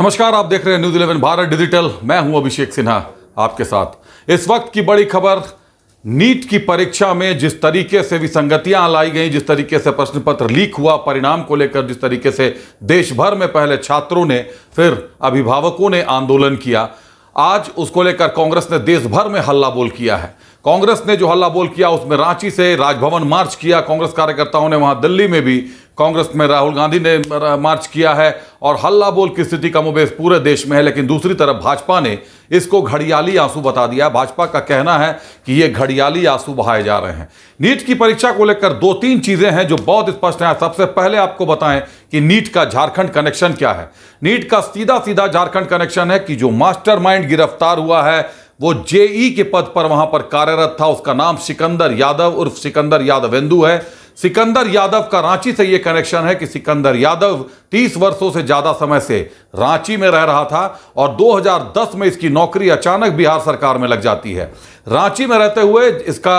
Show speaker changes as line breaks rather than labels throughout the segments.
नमस्कार आप देख रहे हैं न्यूज इलेवन भारत डिजिटल मैं हूं अभिषेक सिन्हा आपके साथ इस वक्त की बड़ी खबर नीट की परीक्षा में जिस तरीके से विसंगतियां लाई गई जिस तरीके से प्रश्न पत्र लीक हुआ परिणाम को लेकर जिस तरीके से देश भर में पहले छात्रों ने फिर अभिभावकों ने आंदोलन किया आज उसको लेकर कांग्रेस ने देश भर में हल्ला बोल किया है कांग्रेस ने जो हल्ला बोल किया उसमें रांची से राजभवन मार्च किया कांग्रेस कार्यकर्ताओं ने वहां दिल्ली में भी कांग्रेस में राहुल गांधी ने मार्च किया है और हल्ला बोल की स्थिति का मुबेस पूरे देश में है लेकिन दूसरी तरफ भाजपा ने इसको घड़ियाली आंसू बता दिया भाजपा का कहना है कि ये घड़ियाली आंसू बहाए जा रहे हैं नीट की परीक्षा को लेकर दो तीन चीज़ें हैं जो बहुत स्पष्ट हैं सबसे पहले आपको बताएं कि नीट का झारखंड कनेक्शन क्या है नीट का सीधा सीधा झारखंड कनेक्शन है कि जो मास्टर गिरफ्तार हुआ है वो जेई के पद पर वहां पर कार्यरत था उसका नाम सिकंदर यादव उर्फ सिकंदर यादवेंदु है सिकंदर यादव का रांची से यह कनेक्शन है कि सिकंदर यादव 30 वर्षों से ज्यादा समय से रांची में रह रहा था और 2010 में इसकी नौकरी अचानक बिहार सरकार में लग जाती है रांची में रहते हुए इसका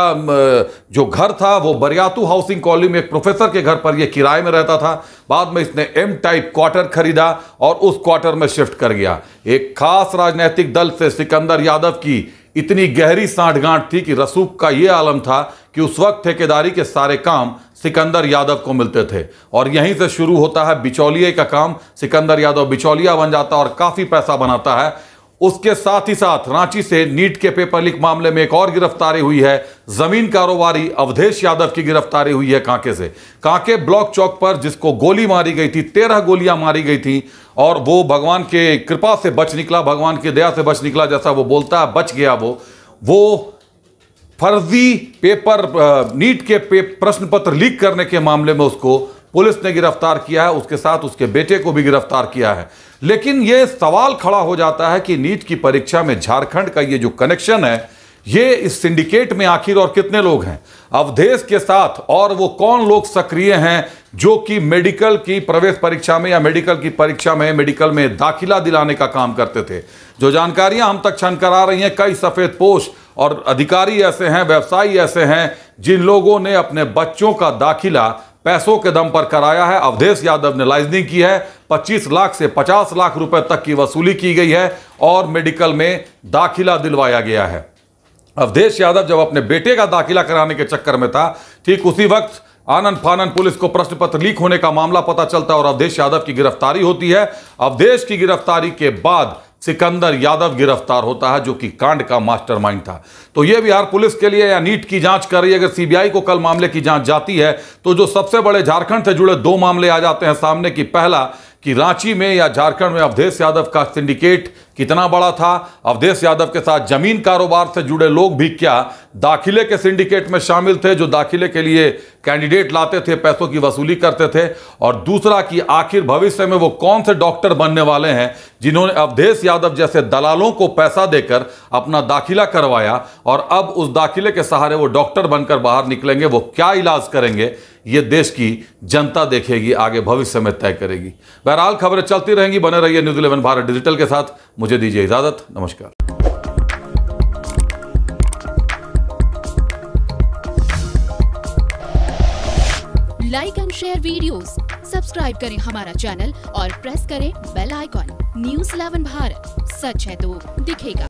जो घर था वो बरियातू हाउसिंग कॉलोनी में एक प्रोफेसर के घर पर यह किराए में रहता था बाद में इसने एम टाइप क्वार्टर खरीदा और उस क्वार्टर में शिफ्ट कर गया एक खास राजनीतिक दल से सिकंदर यादव की इतनी गहरी साठगांठ थी कि रसूख का यह आलम था कि उस वक्त ठेकेदारी के सारे काम सिकंदर यादव को मिलते थे और यहीं से शुरू होता है बिचौलिए का काम सिकंदर यादव बिचौलिया बन जाता है और काफ़ी पैसा बनाता है उसके साथ ही साथ रांची से नीट के पेपर लीक मामले में एक और गिरफ्तारी हुई है जमीन कारोबारी अवधेश यादव की गिरफ्तारी हुई है कांके से कांके ब्लॉक चौक पर जिसको गोली मारी गई थी तेरह गोलियां मारी गई थी और वो भगवान के कृपा से बच निकला भगवान की दया से बच निकला जैसा वो बोलता है बच गया वो वो फर्जी पेपर नीट के पे, प्रश्न पत्र लीक करने के मामले में उसको पुलिस ने गिरफ्तार किया है उसके साथ उसके बेटे को भी गिरफ्तार किया है लेकिन ये सवाल खड़ा हो जाता है कि नीट की परीक्षा में झारखंड का ये जो कनेक्शन है ये इस सिंडिकेट में आखिर और कितने लोग हैं अवधेश के साथ और वो कौन लोग सक्रिय हैं जो कि मेडिकल की प्रवेश परीक्षा में या मेडिकल की परीक्षा में मेडिकल में दाखिला दिलाने का काम करते थे जो जानकारियां हम तक छन करा आ रही हैं कई सफ़ेद पोष और अधिकारी ऐसे हैं व्यवसायी ऐसे हैं जिन लोगों ने अपने बच्चों का दाखिला पैसों के दम पर कराया है अवधेश यादव ने लाइजनिंग की है 25 लाख से 50 लाख रुपए तक की वसूली की गई है और मेडिकल में दाखिला दिलवाया गया है अवधेश यादव जब अपने बेटे का दाखिला कराने के चक्कर में था ठीक उसी वक्त आनंद फानन पुलिस को प्रश्न पत्र लीक होने का मामला पता चलता है और अवधेश यादव की गिरफ्तारी होती है अवधेश की गिरफ्तारी के बाद सिकंदर यादव गिरफ्तार होता है जो कि कांड का मास्टरमाइंड था तो यह बिहार पुलिस के लिए या नीट की जांच कर रही है अगर सीबीआई को कल मामले की जांच जाती है तो जो सबसे बड़े झारखंड से जुड़े दो मामले आ जाते हैं सामने की पहला कि रांची में या झारखंड में अवधेश यादव का सिंडिकेट कितना बड़ा था अवधेश यादव के साथ जमीन कारोबार से जुड़े लोग भी क्या दाखिले के सिंडिकेट में शामिल थे जो दाखिले के लिए कैंडिडेट लाते थे पैसों की वसूली करते थे और दूसरा कि आखिर भविष्य में वो कौन से डॉक्टर बनने वाले हैं जिन्होंने अवधेश यादव जैसे दलालों को पैसा देकर अपना दाखिला करवाया और अब उस दाखिले के सहारे वो डॉक्टर बनकर बाहर निकलेंगे वो क्या इलाज करेंगे ये देश की जनता देखेगी आगे भविष्य में तय करेगी बहरहाल खबरें चलती रहेंगी बने रहिए न्यूज इलेवन भारत डिजिटल के साथ मुझे मुझे दीजिए इजाज़त नमस्कार like and share videos, subscribe करें हमारा चैनल और प्रेस करें बेल आइकॉन न्यूज 11 भारत सच है तो दिखेगा